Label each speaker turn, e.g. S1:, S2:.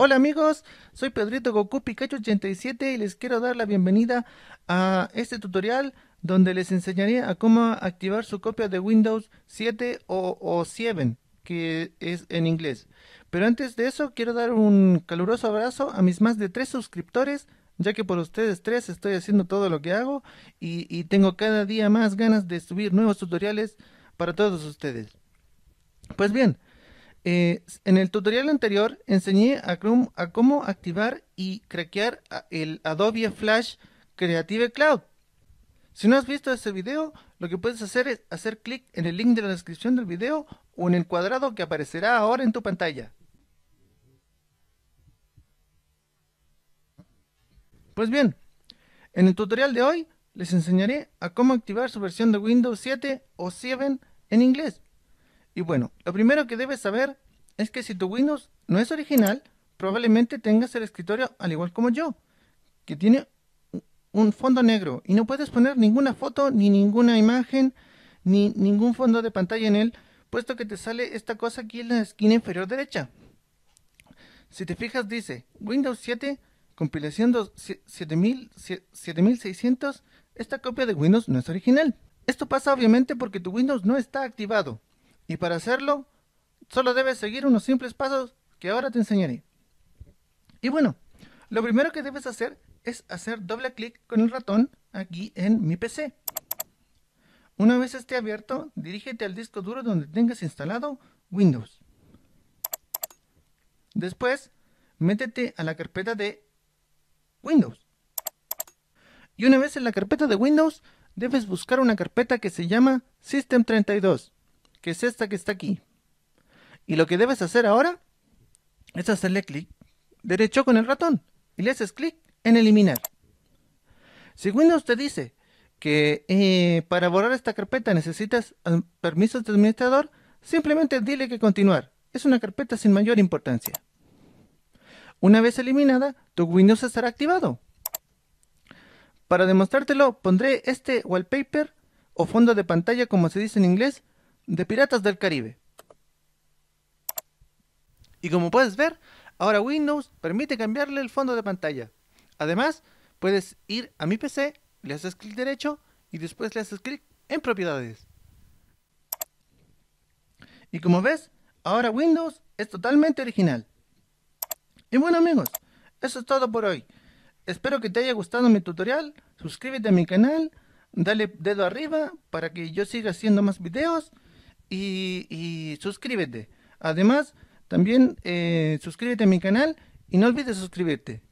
S1: Hola amigos, soy Pedrito Goku Pikachu 87 y les quiero dar la bienvenida a este tutorial donde les enseñaré a cómo activar su copia de Windows 7 o, 7 que es en inglés. Pero antes de eso quiero dar un caluroso abrazo a mis más de tres suscriptores ya que por ustedes tres estoy haciendo todo lo que hago y tengo cada día más ganas de subir nuevos tutoriales para todos ustedes. Pues bien, eh, en el tutorial anterior enseñé a, Chrome a cómo activar y crackear el Adobe Flash Creative Cloud. Si no has visto ese video, lo que puedes hacer es hacer clic en el link de la descripción del video o en el cuadrado que aparecerá ahora en tu pantalla. Pues bien, en el tutorial de hoy les enseñaré a cómo activar su versión de Windows 7 o 7 en inglés. Y bueno, lo primero que debes saber es que si tu Windows no es original, probablemente tengas el escritorio al igual como yo, que tiene un fondo negro y no puedes poner ninguna foto ni ninguna imagen ni ningún fondo de pantalla en él, puesto que te sale esta cosa aquí en la esquina inferior derecha. Si te fijas dice Windows 7 compilación 7600, esta copia de Windows no es original. Esto pasa obviamente porque tu Windows no está activado. Y para hacerlo, solo debes seguir unos simples pasos que ahora te enseñaré. Y bueno, lo primero que debes hacer es hacer doble clic con el ratón aquí en mi PC. Una vez esté abierto, dirígete al disco duro donde tengas instalado Windows. Después, métete a la carpeta de Windows. Y una vez en la carpeta de Windows, debes buscar una carpeta que se llama System32 que es esta que está aquí. Y lo que debes hacer ahora es hacerle clic derecho con el ratón y le haces clic en eliminar. Si Windows te dice que eh, para borrar esta carpeta necesitas ah, permisos de administrador, simplemente dile que continuar. Es una carpeta sin mayor importancia. Una vez eliminada, tu Windows estará activado. Para demostrártelo, pondré este wallpaper o fondo de pantalla como se dice en inglés de Piratas del Caribe. Y como puedes ver, ahora Windows permite cambiarle el fondo de pantalla. Además, puedes ir a mi PC, le haces clic derecho y después le haces clic en propiedades. Y como ves, ahora Windows es totalmente original. Y bueno amigos, eso es todo por hoy. Espero que te haya gustado mi tutorial, suscríbete a mi canal, dale dedo arriba para que yo siga haciendo más videos y, suscríbete. Además, también eh, suscríbete a mi canal y no olvides suscribirte.